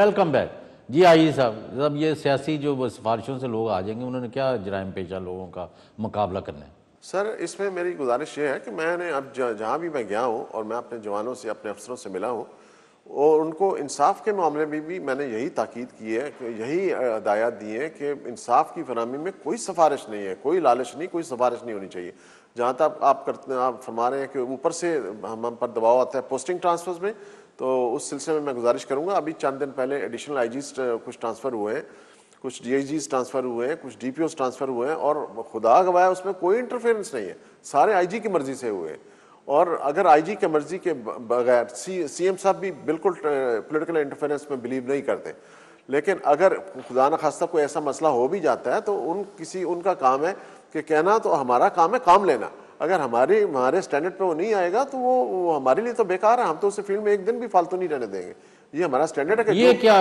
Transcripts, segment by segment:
Welcome back जी आइए साहब जब ये सियासी जो सिफारिशों से लोग आ जाएंगे उन्होंने क्या जराइम पेशा लोगों का मुकाबला करना है सर इसमें मेरी गुजारिश ये है कि मैंने अब जहाँ भी मैं गया हूँ और मैं अपने जवानों से अपने अफसरों से मिला हूँ और उनको इंसाफ के मामले में भी भी मैंने यही ताकीद की है कि यही हदायत दी है कि इंसाफ की फरहमी में कोई सिफारिश नहीं है कोई लालच नहीं कोई सिफारिश नहीं होनी चाहिए जहाँ तक आप करते आप फरमा रहे हैं कि ऊपर से हम पर दबाव आता है पोस्टिंग ट्रांसफर्स में तो उस सिलसिले में मैं गुजारिश करूँगा अभी चंद दिन पहले एडिशनल आई कुछ ट्रांसफ़र हुए हैं कुछ डी ट्रांसफ़र हुए हैं कुछ डी ट्रांसफ़र हुए हैं और खुदा गवाया उसमें कोई इंटरफेरेंस नहीं है सारे आई की मर्ज़ी से हुए और अगर आईजी के मर्जी के बगैर सी एम साहब भी बिल्कुल पोलिटिकल इंटरफेरेंस में बिलीव नहीं करते लेकिन अगर खुदा न खास्ता कोई ऐसा मसला हो भी जाता है तो उन किसी उनका काम है कि कहना तो हमारा काम है काम लेना अगर हमारे हमारे स्टैंडर्ड पे वो नहीं आएगा तो वो, वो हमारे लिए तो बेकार है हम तो उसे फील्ड में एक दिन भी फालतू नहीं रहने देंगे ये हमारा स्टैंडर्ड है ये क्या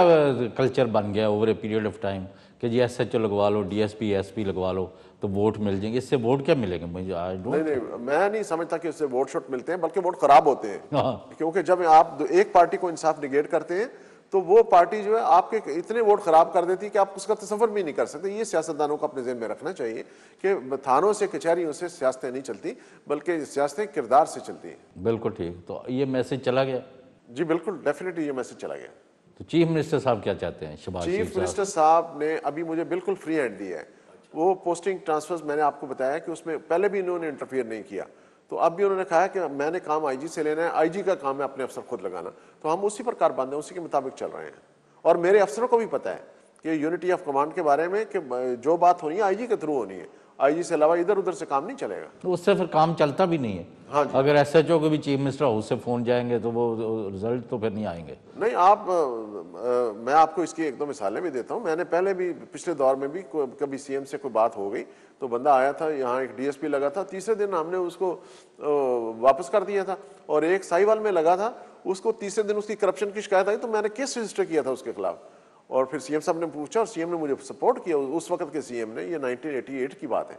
कल्चर बन गया over a period of time कि जी एस एच ओ लगवा लो D S P S P लगवा लो तो वोट मिल जाएंगे इससे वोट क्या मिलेंगे मुझे नहीं नहीं मैं नहीं समझता कि उससे वोट शोट मिलते हैं बल्कि वोट खराब होते हैं हाँ। क्योंकि जब आप एक पार्टी को इंसाफ निगेट करते हैं तो वो पार्टी जो है आपके इतने वोट खराब कर देती है कि आप उसका तस्वर भी नहीं कर सकते ये सियासतदानों को अपने जेन में रखना चाहिए कि थानों से कचहरियों से सियासतें नहीं चलती बल्कि सियासतें किरदार से चलती हैं बिल्कुल ठीक तो ये मैसेज चला गया जी बिल्कुल डेफिनेटली ये मैसेज चला गया तो चीफ मिनिस्टर साहब क्या चाहते हैं चीफ, चीफ मिनिस्टर साहब ने अभी मुझे बिल्कुल फ्री हैंड दिया है वो पोस्टिंग ट्रांसफर्स मैंने आपको बताया कि उसमें पहले भी इन्होंने इंटरफियर नहीं किया तो अब भी उन्होंने कहा कि मैंने काम आईजी से लेना है आईजी का काम है अपने अफसर खुद लगाना तो हम उसी पर कार बांधे उसी के मुताबिक चल रहे हैं और मेरे अफसरों को भी पता है कि यूनिटी ऑफ कमांड के बारे में कि जो बात होनी है आई के थ्रू होनी है आईजी से अलावा इधर उधर से काम नहीं चलेगा तो उससे फिर काम चलता भी नहीं है हाँ जी अगर एस एच ओ को भी चीफ मिनिस्टर हाउस से फोन जाएंगे तो वो रिजल्ट तो फिर नहीं आएंगे नहीं आप आ, आ, मैं आपको इसकी एक दो मिसालें भी देता हूँ मैंने पहले भी पिछले दौर में भी कभी सीएम से कोई बात हो गई तो बंदा आया था यहाँ एक डीएसपी लगा था तीसरे दिन हमने उसको वापस कर दिया था और एक साहिवाल में लगा था उसको तीसरे दिन उसकी करप्शन की शिकायत आई तो मैंने केस रजिस्टर किया था उसके खिलाफ और फिर सीएम साहब ने पूछा और सीएम ने मुझे सपोर्ट किया उस वक्त के सीएम ने ये 1988 की बात है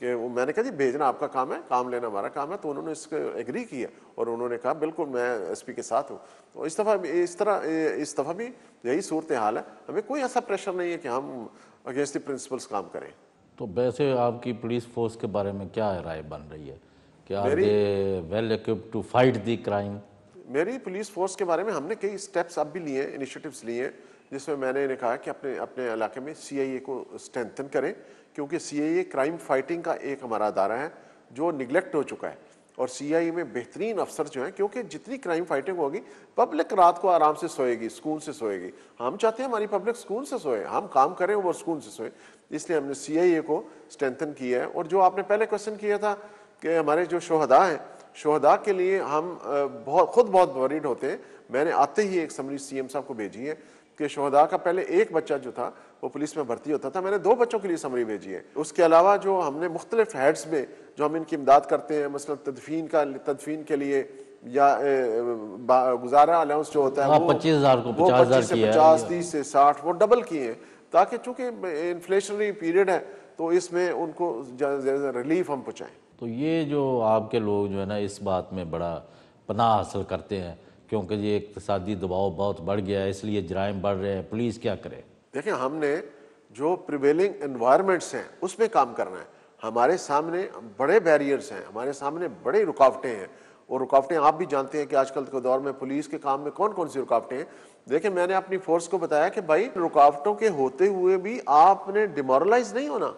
कि वो मैंने कहा जी भेजना आपका काम है काम लेना हमारा काम है तो उन्होंने इसको एग्री किया और उन्होंने कहा बिल्कुल मैं एसपी के साथ हूँ तो इस दफ़ा इस तरह इस दफ़ा भी यही सूरत हाल है हमें कोई ऐसा प्रेशर नहीं है कि हम अगेंस्ट द प्रिंसिपल्स काम करें तो वैसे आपकी पुलिस फोर्स के बारे में क्या राय बन रही है क्या well to fight the crime मेरी पुलिस फोर्स के बारे में हमने कई स्टेप्स अब भी लिए इनिशिएटिव्स लिए हैं जिसमें मैंने इन्हें कहा कि अपने अपने इलाके में सी को स्ट्रेंथन करें क्योंकि सी क्राइम फाइटिंग का एक हमारा अदारा है जो निगलेक्ट हो चुका है और सी में बेहतरीन अफसर जो हैं क्योंकि जितनी क्राइम फाइटिंग होगी पब्लिक रात को आराम से सोएगी सुकून से सोएगी हम चाहते हैं हमारी पब्लिक सुकून से सोए हम काम करें वो सुकून से सोए इसलिए हमने सी को स्ट्रेंथन किया है और जो आपने पहले क्वेश्चन किया था कि हमारे जो शोहदा हैं शोहदा के लिए हम बहुत खुद बहुत वरीड होते हैं मैंने आते ही एक समरी सी साहब को भेजी है कि शहदा का पहले एक बच्चा जो था वो पुलिस में भर्ती होता था मैंने दो बच्चों के लिए समरी भेजी है उसके अलावा जो हमने मुख्तलिफ हेड्स में जो हम इनकी इमदाद करते हैं मसलन तदफीन का तदफीन के लिए या गुजारा अलाउंस जो होता है हाँ, पच्चीस हज़ार को पचास पचास तीस से साठ वो डबल किए हैं ताकि चूंकि इन्फ्लेशनरी पीरियड है तो इसमें उनको रिलीफ हम पहुँचाएँ तो ये जो आपके लोग जो है ना इस बात में बड़ा पनाह हासिल करते हैं क्योंकि ये इकतदी दबाव बहुत बढ़ गया है इसलिए जराइम बढ़ रहे हैं पुलिस क्या करे देखिए हमने जो प्रिवेलिंग एनवायरमेंट्स हैं उसमें काम करना है हमारे सामने बड़े बैरियर्स हैं हमारे सामने बड़े रुकावटें हैं और रुकावटें आप भी जानते हैं कि आजकल के दौर में पुलिस के काम में कौन कौन सी रुकावटें हैं देखिए मैंने अपनी फोर्स को बताया कि भाई रुकावटों के होते हुए भी आपने डिमोरलाइज नहीं होना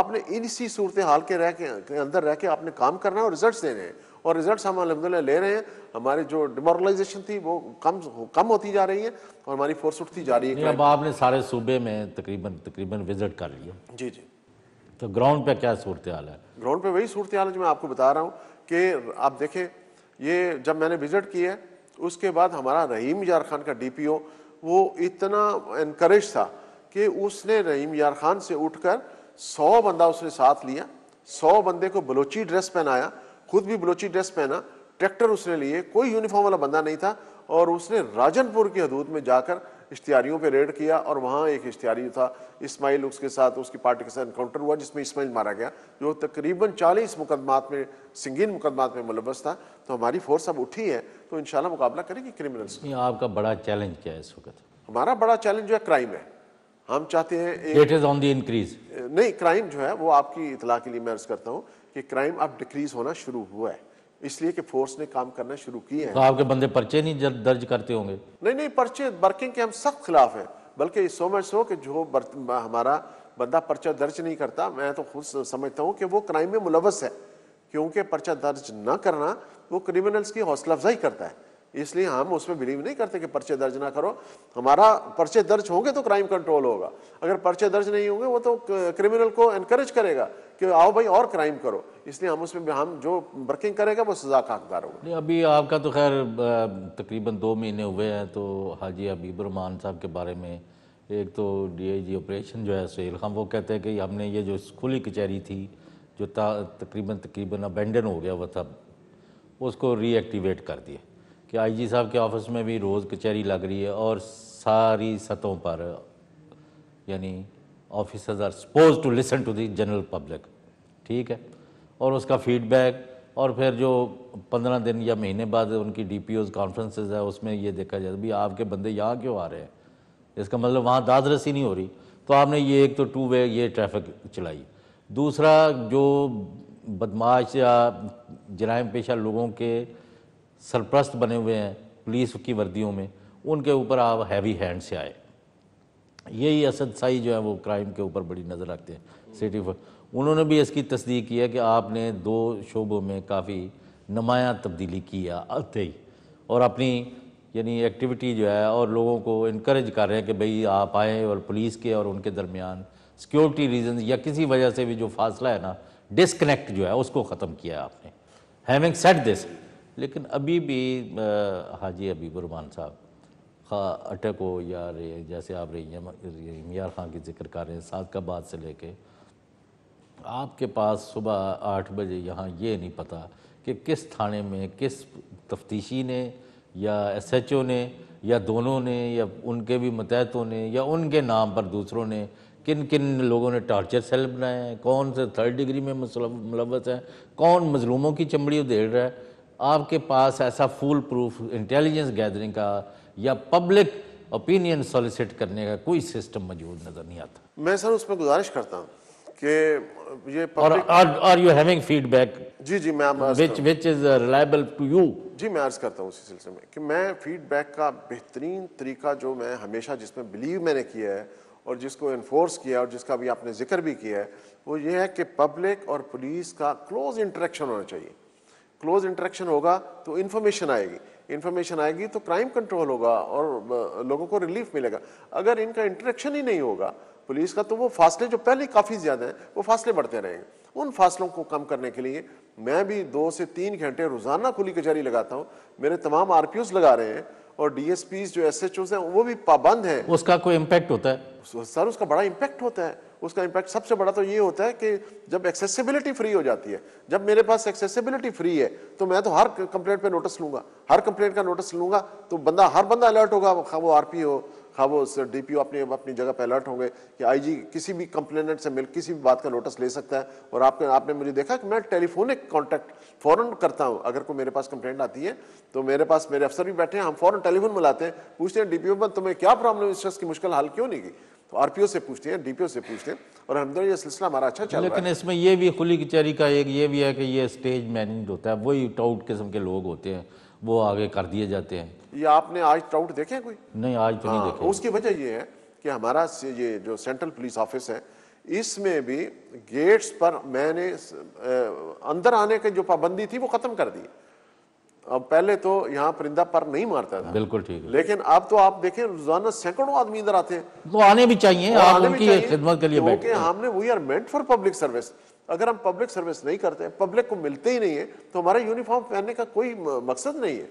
आपने इन इसी सूरत हाल के रह के अंदर रह के आपने काम करना है और रिजल्ट देने हैं और रिजल्ट हम अलहमदिल्ला ले रहे हैं हमारी जो डिमोरलाइजेशन थी वो कम कम होती जा रही है और हमारी फोर्स उठती जा रही है अब आपने सारे सूबे में तकरीबन तकरीबन विजिट कर लिया जी जी तो ग्राउंड पे क्या सूरत हाल है ग्राउंड पे वही सूरत हाल है जो मैं आपको बता रहा हूँ कि आप देखें ये जब मैंने विजिट किया है उसके बाद हमारा रहीम यार खान का ओ वो इतना इनक्रेज था कि उसने रहीम यार खान से कर सौ बंदा उसने साथ लिया सौ बंदे को बलोची ड्रेस पहनाया खुद भी बलोची ड्रेस पहना ट्रैक्टर उसने लिए कोई यूनिफॉर्म वाला बंदा नहीं था और उसने राजनपुर की हदूद में जाकर इश्तियारियों पे रेड किया और वहाँ एक इश्तियारी था इस्माइल उसके साथ उसकी पार्टी के साथ इनकाउंटर हुआ जिसमें इस्माइल मारा गया जो तकरीबन 40 मुकदमात में संगीन मुकदमात में मुलवस था तो हमारी फोर्स अब उठी है तो इन मुकाबला करेगी क्रिमिनल्स आपका बड़ा चैलेंज क्या है इस वक्त हमारा बड़ा चैलेंज जो है क्राइम है हम चाहते हैं it is on the increase नहीं क्राइम जो है वो आपकी इतला के लिए मैं अर्ज करता हूँ कि क्राइम अब डिक्रीज होना शुरू हुआ है इसलिए कि फोर्स ने काम करना शुरू किया है तो आपके बंदे पर्चे नहीं दर्ज करते होंगे नहीं नहीं पर्चे वर्किंग के हम सख्त खिलाफ हैं बल्कि सो मच सो कि जो हमारा बंदा पर्चा दर्ज नहीं करता मैं तो खुद समझता हूँ कि वो क्राइम में मुलवस है क्योंकि पर्चा दर्ज ना करना वो क्रिमिनल्स की हौसला अफजाई करता है इसलिए हम उसमें बिलीव नहीं करते कि पर्चे दर्ज ना करो हमारा पर्चे दर्ज होंगे तो क्राइम कंट्रोल होगा अगर पर्चे दर्ज नहीं होंगे वो तो क्रिमिनल को इनक्रेज करेगा कि आओ भाई और क्राइम करो इसलिए हम उसमें हम जो वर्किंग करेगा वो सजा का हकदार होगा अभी आपका तो खैर तकरीबन दो महीने हुए हैं तो हाजी हबीबरमान साहब के बारे में एक तो जी ऑपरेशन जो है सुहेल खान वो कहते हैं कि हमने ये जो खुली कचहरी थी जो तकरीबन तकरीबन अबेंडन हो गया वह था उसको रीएक्टिवेट कर दिया कि आईजी साहब के ऑफिस में भी रोज़ कचहरी लग रही है और सारी सतहों पर यानी officers are suppose to listen to the general public ठीक है और उसका फीडबैक और फिर जो पंद्रह दिन या महीने बाद उनकी डी पी ओज कॉन्फ्रेंसेज है उसमें ये देखा जाता भी आपके बंदे यहाँ क्यों आ रहे हैं इसका मतलब वहाँ दादरसी नहीं हो रही तो आपने ये एक तो टू वे ये ट्रैफिक चलाई दूसरा जो बदमाश या जराइम पेशा लोगों के सरप्रस्त बने हुए हैं पुलिस की वर्दियों में उनके ऊपर आप हैवी हैंड से आए यही असद साई जो है वो क्राइम के ऊपर बड़ी नज़र रखते हैं सिटी उन्होंने भी इसकी तस्दीक की है कि आपने दो शोबों में काफ़ी नमाया तब्दीली की है आते ही और अपनी यानी एक्टिविटी जो है और लोगों को इनक्रेज कर रहे हैं कि भाई आप आए और पुलिस के और उनके दरमियान सिक्योरिटी रीजन या किसी वजह से भी जो फासला है ना डिसकनेक्ट जो है उसको ख़त्म किया है आपने हैविंग सेट दिस लेकिन अभी भी हाजी हबीबरमान साहब खा अटक हो या रे जैसे आप रैयार खां की जिक्र कर रहे हैं का बाद से लेके आपके पास सुबह आठ बजे यहाँ ये नहीं पता कि किस थाने में किस तफ्तीशी ने या एस एच ओ ने या दोनों ने या उनके भी मतहतों ने या उनके नाम पर दूसरों ने किन किन लोगों ने टॉर्चर सेल बनाए हैं कौन से थर्ड डिग्री में मुलवस हैं कौन मजलूमों की चमड़ी उधेड़ रहा है आपके पास ऐसा फूल प्रूफ इंटेलिजेंस गैदरिंग का या पब्लिक ओपिनियन सॉलिसिट करने का कोई सिस्टम मौजूद नज़र नहीं आता मैं सर उसमें गुजारिश करता हूँ कि ये और आर यू हैविंग फीडबैक जी जी मैं which which is reliable to you जी मैं अर्ज करता हूँ उसी सिलसिले में कि मैं फीडबैक का बेहतरीन तरीका जो मैं हमेशा जिसमें बिलीव मैंने किया है और जिसको इन्फोर्स किया और जिसका भी आपने जिक्र भी किया है वो ये है कि पब्लिक और पुलिस का क्लोज इंटरेक्शन होना चाहिए क्लोज इंटरेक्शन होगा तो इन्फॉर्मेशन आएगी इन्फॉर्मेशन आएगी तो क्राइम कंट्रोल होगा और लोगों को रिलीफ मिलेगा अगर इनका इंटरेक्शन ही नहीं होगा पुलिस का तो वो फासले जो पहले काफ़ी ज़्यादा हैं वो फासले बढ़ते रहेंगे उन फासलों को कम करने के लिए मैं भी दो से तीन घंटे रोज़ाना खुली कचहरी लगाता हूँ मेरे तमाम आर लगा रहे हैं और डीएसपी जो एस हैं वो भी पाबंद हैं उसका कोई इम्पैक्ट होता है सर उसका बड़ा इम्पैक्ट होता है उसका इम्पैक्ट सबसे बड़ा तो ये होता है कि जब एक्सेसिबिलिटी फ्री हो जाती है जब मेरे पास एक्सेसिबिलिटी फ्री है तो मैं तो हर कंप्लेंट पे नोटिस लूँगा हर कंप्लेंट का नोटिस लूँगा तो बंदा हर बंदा अलर्ट होगा खा वो आर हो खा वो डी पी अपनी अपनी जगह पर अलर्ट होंगे कि आई किसी भी कंप्लेनेंट से मिल किसी भी बात का नोटिस ले सकता है और आपने आपने मुझे देखा कि मैं टेलीफोनिक कॉन्टैक्ट फ़ौरन करता हूँ अगर कोई मेरे पास कंप्लेंट आती है तो मेरे पास मेरे अफसर भी बैठे हैं हम फ़ौरन टेलीफोन मिलाते हैं पूछते हैं डी पी तुम्हें क्या प्रॉब्लम इस शख्स की मुश्किल हल क्यों नहीं की तो आरपीओ से पूछते हैं डीपीओ से पूछते हैं और हम ये सिलसिला हमारा अच्छा चल रहा है लेकिन इसमें ये भी खुली कचहरी का एक ये भी है कि ये स्टेज मैनेज होता है वही टाउट किस्म के लोग होते हैं वो आगे कर दिए जाते हैं ये आपने आज टाउट देखे कोई नहीं आज तो नहीं हाँ, देखे उसकी वजह ये है कि हमारा ये जो सेंट्रल पुलिस ऑफिस है इसमें भी गेट्स पर मैंने अंदर आने की जो पाबंदी थी वो ख़त्म कर दी अब पहले तो यहाँ परिंदा पर नहीं मारता था बिल्कुल ठीक है लेकिन अब तो आप देखें रोजाना सैकड़ों आदमी इधर आते हैं वो आने भी चाहिए आप उनकी खिदमत के लिए क्योंकि हमने we are meant for public service अगर हम पब्लिक सर्विस नहीं करते हैं पब्लिक को मिलते ही नहीं है तो हमारा यूनिफॉर्म पहनने का कोई मकसद नहीं है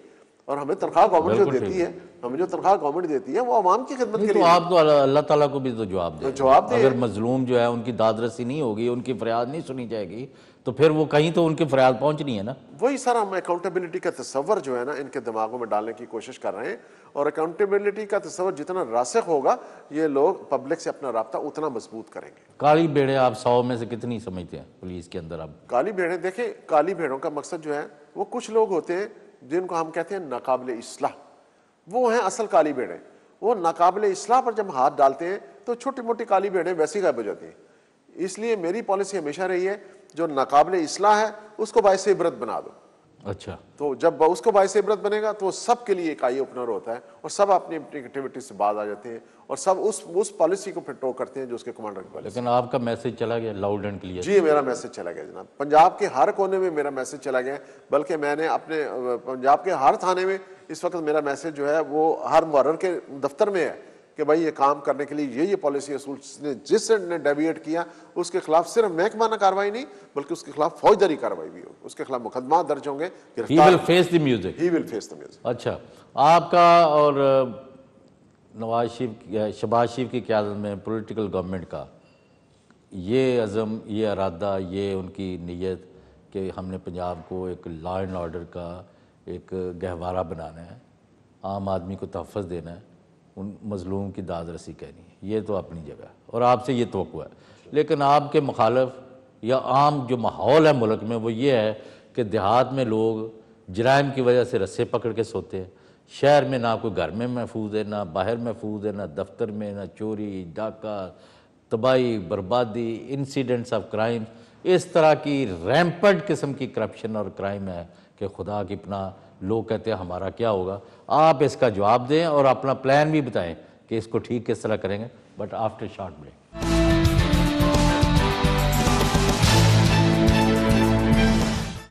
और हमें तनख्वाह गवर्नमेंट जो देती है हमें जो तनख्वाह गवर्नमेंट देती है वो आवाम की खिदमत के तो लिए आप तो अल्लाह ताला को भी तो जवाब दे जवाब दे अगर मजलूम जो है उनकी दादरसी नहीं होगी उनकी फरियाद नहीं सुनी जाएगी तो फिर वो कहीं तो उनकी फरियाद पहुंचनी है ना वही सर हम अकाउंटेबिलिटी का तस्वर जो है ना इनके दिमागों में डालने की कोशिश कर रहे हैं और अकाउंटेबिलिटी का तस्वर जितना रासिक होगा ये लोग पब्लिक से अपना रबता उतना मजबूत करेंगे काली भेड़े आप सौ में से कितनी समझते हैं पुलिस के अंदर आप काली भेड़े देखे काली भेड़ों का मकसद जो है वो कुछ लोग होते हैं जिनको हम कहते हैं नाकबले असलाह वो हैं असल काली भेड़े वो नाकबले असलाह पर जब हाथ डालते हैं तो छोटी मोटी काली भेड़े वैसी गायब हो जाती हैं इसलिए मेरी पॉलिसी हमेशा रही है जो नाकाबले इसलाह है उसको बायस इबरत बना दो अच्छा तो जब उसको बायस इबरत बनेगा तो सब के लिए एक आई ओपनर होता है और सब अपनी नेगेटिविटी से बाज आ जाते हैं और सब उस उस पॉलिसी को फिर टो करते हैं जो उसके कमांडर की पॉलिसी लेकिन आपका मैसेज चला गया लाउड एंड क्लियर जी मेरा मैसेज चला गया जनाब पंजाब के हर कोने में मेरा मैसेज चला गया बल्कि मैंने अपने पंजाब के हर थाने में इस वक्त मेरा मैसेज जो है वो हर मुहर के दफ्तर में है कि भाई ये काम करने के लिए ये ये पॉलिसी असूल ने जिस ने डेविएट किया उसके खिलाफ सिर्फ महकमाना कार्रवाई नहीं बल्कि उसके खिलाफ फौजदारी कार्रवाई भी होगी उसके खिलाफ मुकदमा दर्ज होंगे अच्छा आपका और नवाज शरीफ शबाज शरीफ की क्यादत में पोलिटिकल गवर्नमेंट का ये अज़म ये अरादा ये उनकी नीयत कि हमने पंजाब को एक लॉ एंड ऑर्डर का एक गहवारा बनाना है आम आदमी को तहफ़ देना है उन मजलूम की दाद रसी कहनी है ये तो अपनी जगह और आपसे ये तो है लेकिन आपके मुखालफ या आम जो माहौल है मुल्क में वो ये है कि देहात में लोग जराइम की वजह से रस्से पकड़ के सोते हैं शहर में ना कोई घर में महफूज है ना बाहर महफूज है ना दफ्तर में ना चोरी डाका तबाही बर्बादी इंसिडेंट्स ऑफ क्राइम इस तरह की रैम्पड किस्म की करप्शन और क्राइम है कि खुदा की अपना लोग कहते हैं हमारा क्या होगा आप इसका जवाब दें और अपना प्लान भी बताएं कि इसको ठीक किस तरह करेंगे बट आफ्टर शॉर्ट ब्रेक